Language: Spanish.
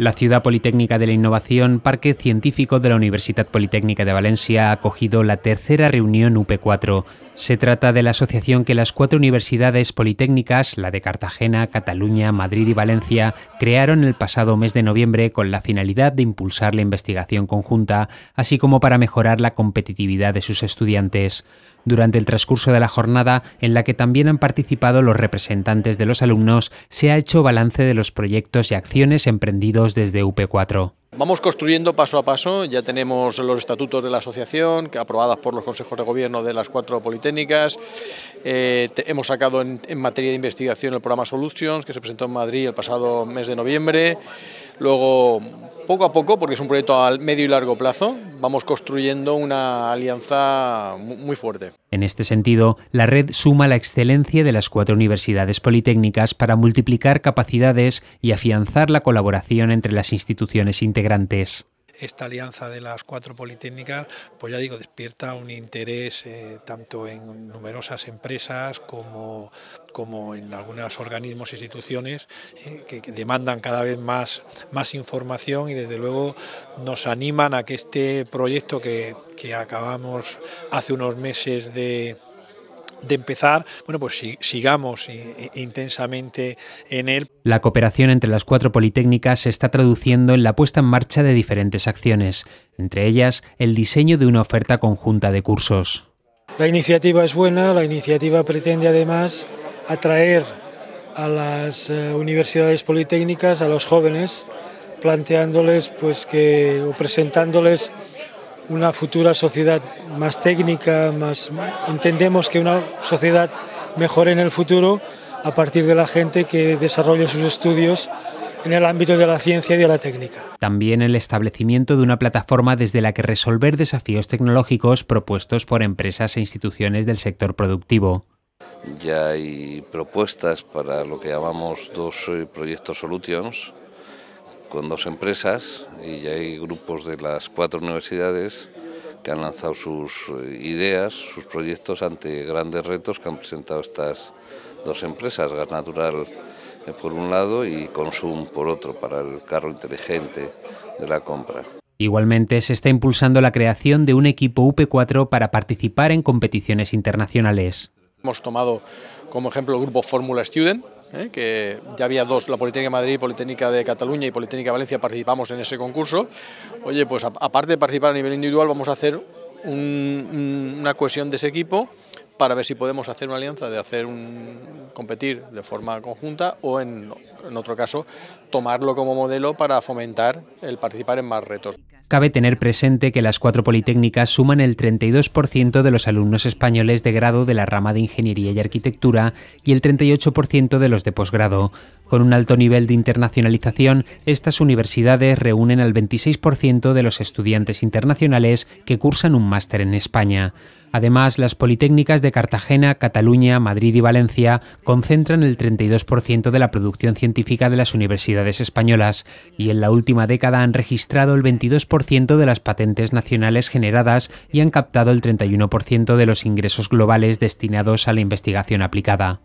La Ciudad Politécnica de la Innovación, Parque Científico de la Universidad Politécnica de Valencia, ha acogido la tercera reunión UP4. Se trata de la asociación que las cuatro universidades politécnicas, la de Cartagena, Cataluña, Madrid y Valencia, crearon el pasado mes de noviembre con la finalidad de impulsar la investigación conjunta, así como para mejorar la competitividad de sus estudiantes. Durante el transcurso de la jornada, en la que también han participado los representantes de los alumnos, se ha hecho balance de los proyectos y acciones emprendidos desde UP4. Vamos construyendo paso a paso, ya tenemos los estatutos de la asociación, que aprobadas por los consejos de gobierno de las cuatro politécnicas, eh, hemos sacado en, en, materia de investigación el programa Solutions, que se presentó en Madrid el pasado mes de noviembre, luego poco a poco, porque es un proyecto a medio y largo plazo, vamos construyendo una alianza muy fuerte. En este sentido, la red suma la excelencia de las cuatro universidades politécnicas para multiplicar capacidades y afianzar la colaboración entre las instituciones integrantes esta alianza de las cuatro politécnicas, pues ya digo, despierta un interés eh, tanto en numerosas empresas como, como en algunos organismos e instituciones eh, que, demandan cada vez más, más información y desde luego nos animan a que este proyecto que acabamos hace unos meses de de empezar, bueno, pues sigamos eh, eh, intensamente en él. La cooperación entre las cuatro politécnicas se está traduciendo en la puesta en marcha de diferentes acciones, entre ellas el diseño de una oferta conjunta de cursos. La iniciativa es buena, la iniciativa pretende además atraer a las eh, universidades politécnicas, a los jóvenes, planteándoles pues que o presentándoles una futura sociedad más técnica, más entendemos que una sociedad mejore en el futuro a partir de la gente que desarrolle sus estudios en el ámbito de la ciencia y de la técnica. También el establecimiento de una plataforma desde la que resolver desafíos tecnológicos propuestos por empresas e instituciones del sector productivo. Ya hay propuestas para lo que llamamos dos eh, proyectos solutions, con dos empresas y ya hay grupos de las cuatro universidades que han lanzado sus eh, ideas, sus proyectos ante grandes retos que han presentado estas dos empresas, Gas Natural eh, por un lado y Consum por otro, para el carro inteligente de la compra. Igualmente se está impulsando la creación de un equipo UP4 para participar en competiciones internacionales. Hemos tomado como ejemplo el grupo Fórmula Student, ¿eh? que ya había dos, la Politécnica de Madrid, Politécnica de Cataluña y Politécnica de Valencia, participamos en ese concurso. Oye, pues aparte de participar a nivel individual, vamos a hacer una cohesión de ese equipo para ver si podemos hacer una alianza de hacer un competir de forma conjunta o en otro caso tomarlo como modelo para fomentar el participar en más retos. Cabe tener presente que las cuatro politécnicas suman el 32% de los alumnos españoles de grado de la rama de Ingeniería y Arquitectura y el 38% de los de posgrado. Con un alto nivel de internacionalización, estas universidades reúnen al 26% de los estudiantes internacionales que cursan un máster en España. Además, las politécnicas de Cartagena, Cataluña, Madrid y Valencia concentran el 32% de la producción científica de las universidades españolas y en la última década han registrado el 22% de las patentes nacionales generadas y han captado el 31% de los ingresos globales destinados a la investigación aplicada.